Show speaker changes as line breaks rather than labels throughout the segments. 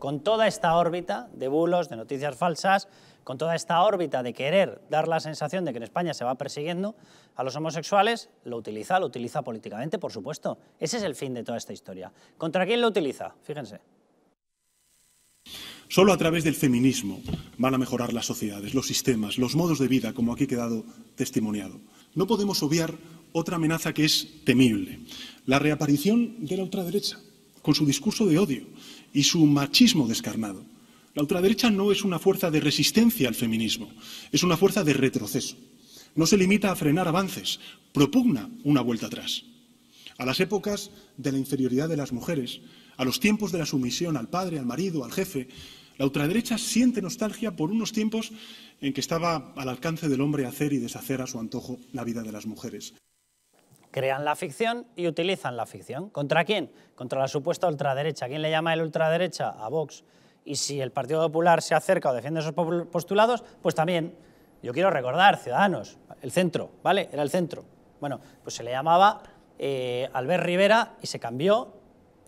con toda esta órbita de bulos, de noticias falsas, con toda esta órbita de querer dar la sensación de que en España se va persiguiendo a los homosexuales, lo utiliza, lo utiliza políticamente, por supuesto. Ese es el fin de toda esta historia. ¿Contra quién lo utiliza? Fíjense.
Solo a través del feminismo van a mejorar las sociedades, los sistemas, los modos de vida, como aquí ha quedado testimoniado. No podemos obviar otra amenaza que es temible, la reaparición de la ultraderecha con su discurso de odio y su machismo descarnado. La ultraderecha no es una fuerza de resistencia al feminismo, es una fuerza de retroceso. No se limita a frenar avances, propugna una vuelta atrás. A las épocas de la inferioridad de las mujeres, a los tiempos de la sumisión al padre, al marido, al jefe, la ultraderecha siente nostalgia por unos tiempos en que estaba al alcance del hombre hacer y deshacer a su antojo la vida de las mujeres
crean la ficción y utilizan la ficción. ¿Contra quién? Contra la supuesta ultraderecha. ¿Quién le llama el ultraderecha? A Vox. Y si el Partido Popular se acerca o defiende esos postulados, pues también. Yo quiero recordar, Ciudadanos, el centro, ¿vale? Era el centro. Bueno, pues se le llamaba eh, Albert Rivera y se cambió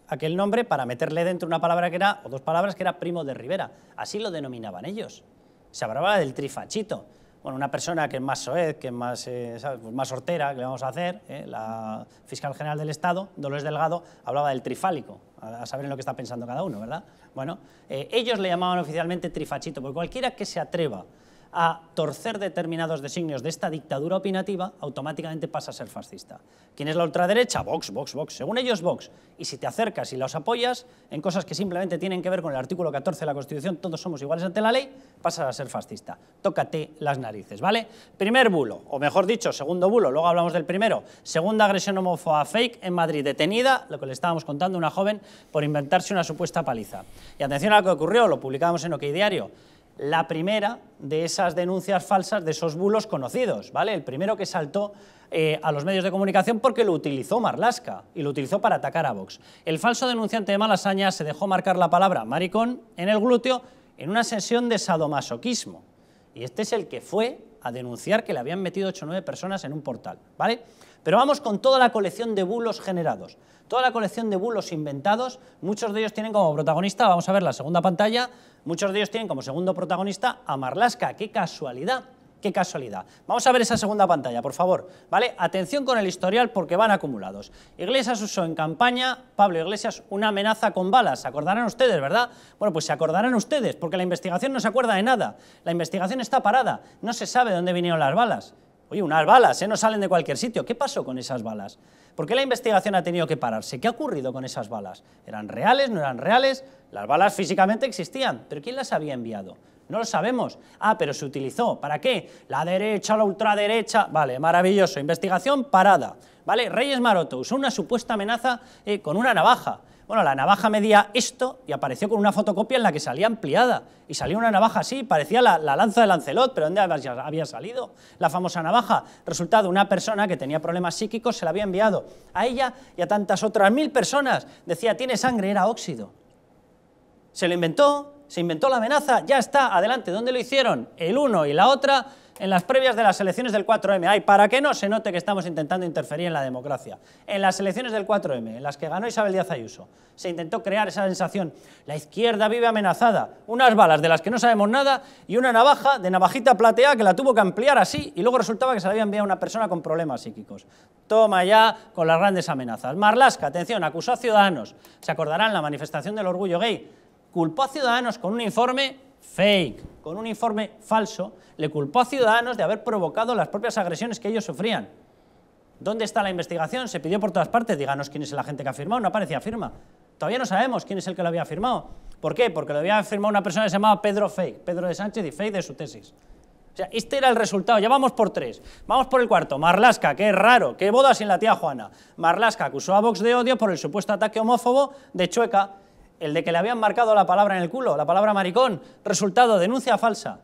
aquel nombre para meterle dentro una palabra que era, o dos palabras que era primo de Rivera. Así lo denominaban ellos. Se hablaba del trifachito bueno, una persona que es más soez, que es más, eh, pues más hortera, que le vamos a hacer, ¿eh? la fiscal general del Estado, Dolores Delgado, hablaba del trifálico, a, saber en lo que está pensando cada uno, ¿verdad? Bueno, eh, ellos le llamaban oficialmente trifachito, porque cualquiera que se atreva a torcer determinados designios de esta dictadura opinativa, automáticamente pasa a ser fascista. ¿Quién es la ultraderecha? Vox, Vox, Vox. Según ellos, Vox. Y si te acercas y los apoyas en cosas que simplemente tienen que ver con el artículo 14 de la Constitución, todos somos iguales ante la ley, pasas a ser fascista. Tócate las narices, ¿vale? Primer bulo, o mejor dicho, segundo bulo, luego hablamos del primero. Segunda agresión homófoba fake en Madrid, detenida, lo que le estábamos contando, una joven por inventarse una supuesta paliza. Y atención a lo que ocurrió, lo publicábamos en OK Diario la primera de esas denuncias falsas, de esos bulos conocidos, ¿vale? El primero que saltó eh, a los medios de comunicación porque lo utilizó Marlasca y lo utilizó para atacar a Vox. El falso denunciante de Malasaña se dejó marcar la palabra maricón en el glúteo en una sesión de sadomasoquismo. Y este es el que fue a denunciar que le habían metido 8 o 9 personas en un portal, ¿vale? Pero vamos con toda la colección de bulos generados, toda la colección de bulos inventados, muchos de ellos tienen como protagonista, vamos a ver la segunda pantalla, muchos de ellos tienen como segundo protagonista a Marlaska, qué casualidad, Qué casualidad. Vamos a ver esa segunda pantalla, por favor. ¿Vale? Atención con el historial porque van acumulados. Iglesias usó en campaña, Pablo Iglesias, una amenaza con balas. ¿Se acordarán ustedes, verdad? Bueno, pues se acordarán ustedes, porque la investigación no se acuerda de nada. La investigación está parada. No se sabe dónde vinieron las balas. Oye, unas balas, ¿eh? No salen de cualquier sitio. ¿Qué pasó con esas balas? ¿Por qué la investigación ha tenido que pararse? ¿Qué ha ocurrido con esas balas? ¿Eran reales? ¿No eran reales? Las balas físicamente existían, pero ¿quién las había enviado? No lo sabemos. Ah, pero se utilizó. ¿Para qué? La derecha, la ultraderecha. Vale, maravilloso. Investigación parada. ¿Vale? Reyes Maroto usó una supuesta amenaza eh, con una navaja. Bueno, la navaja medía esto y apareció con una fotocopia en la que salía ampliada. Y salía una navaja así, parecía la, lanza de Lancelot, pero ¿dónde había, había, salido la famosa navaja? Resultado, una persona que tenía problemas psíquicos se la había enviado a ella y a tantas otras mil personas. Decía, tiene sangre, era óxido. Se lo inventó, se inventó la amenaza, ya está, adelante. ¿Dónde lo hicieron? El uno y la otra en las previas de las elecciones del 4M. Ay, para que no se note que estamos intentando interferir en la democracia. En las elecciones del 4M, en las que ganó Isabel Díaz Ayuso, se intentó crear esa sensación. La izquierda vive amenazada. Unas balas de las que no sabemos nada y una navaja de navajita plateada que la tuvo que ampliar así y luego resultaba que se la había enviado a una persona con problemas psíquicos. Toma ya con las grandes amenazas. Marlasca, atención, acusó a Ciudadanos. ¿Se acordarán la manifestación del orgullo gay? culpó a Ciudadanos con un informe fake, con un informe falso, le culpó a Ciudadanos de haber provocado las propias agresiones que ellos sufrían. ¿Dónde está la investigación? Se pidió por todas partes, díganos quién es la gente que ha firmado, no aparecía firma. Todavía no sabemos quién es el que lo había firmado. ¿Por qué? Porque lo había firmado una persona que se llamaba Pedro Fake, Pedro de Sánchez y Fake de su tesis. O sea, este era el resultado, ya vamos por tres. Vamos por el cuarto, Marlasca, que es raro, qué boda sin la tía Juana. Marlasca acusó a Vox de odio por el supuesto ataque homófobo de Chueca el de que le habían marcado la palabra en el culo, la palabra maricón. Resultado, denuncia falsa.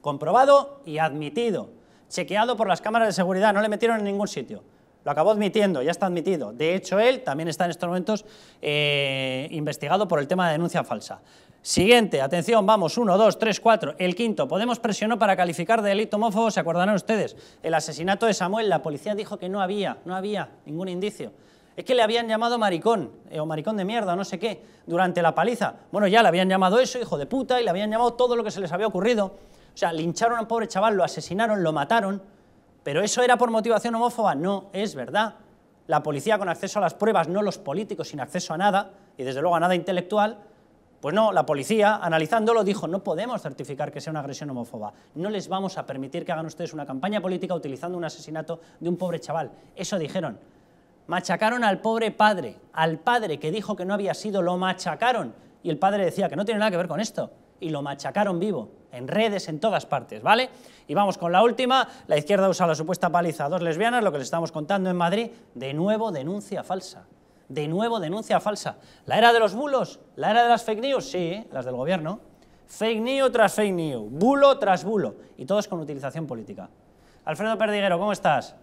Comprobado y admitido. Chequeado por las cámaras de seguridad, no le metieron en ningún sitio. Lo acabó admitiendo, ya está admitido. De hecho, él también está en estos momentos eh, investigado por el tema de denuncia falsa. Siguiente, atención, vamos, uno, dos, 3, cuatro, el quinto. Podemos presionó para calificar de delito homófobo, se acordarán ustedes, el asesinato de Samuel, la policía dijo que no había, no había ningún indicio. Es que le habían llamado maricón, eh, o maricón de mierda, no sé qué, durante la paliza. Bueno, ya le habían llamado eso, hijo de puta, y le habían llamado todo lo que se les había ocurrido. O sea, lincharon a un pobre chaval, lo asesinaron, lo mataron. ¿Pero eso era por motivación homófoba? No, es verdad. La policía con acceso a las pruebas, no los políticos sin acceso a nada, y desde luego a nada intelectual, pues no, la policía, analizándolo, dijo, no podemos certificar que sea una agresión homófoba. No les vamos a permitir que hagan ustedes una campaña política utilizando un asesinato de un pobre chaval. Eso dijeron. Machacaron al pobre padre, al padre que dijo que no había sido, lo machacaron. Y el padre decía que no tiene nada que ver con esto. Y lo machacaron vivo, en redes, en todas partes, ¿vale? Y vamos con la última. La izquierda usa la supuesta paliza a dos lesbianas, lo que les estamos contando en Madrid. De nuevo, denuncia falsa. De nuevo, denuncia falsa. ¿La era de los bulos? ¿La era de las fake news? Sí, las del gobierno. Fake news tras fake news, bulo tras bulo. Y todos con utilización política. Alfredo Perdiguero, ¿cómo estás?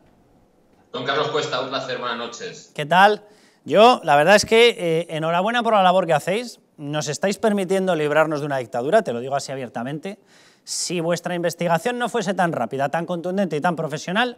Don Carlos Cuesta, un placer, buenas noches. ¿Qué tal? Yo, la verdad es que eh, enhorabuena por la labor que hacéis. Nos estáis permitiendo librarnos de una dictadura, te lo digo así abiertamente. Si vuestra investigación no fuese tan rápida, tan contundente y tan profesional,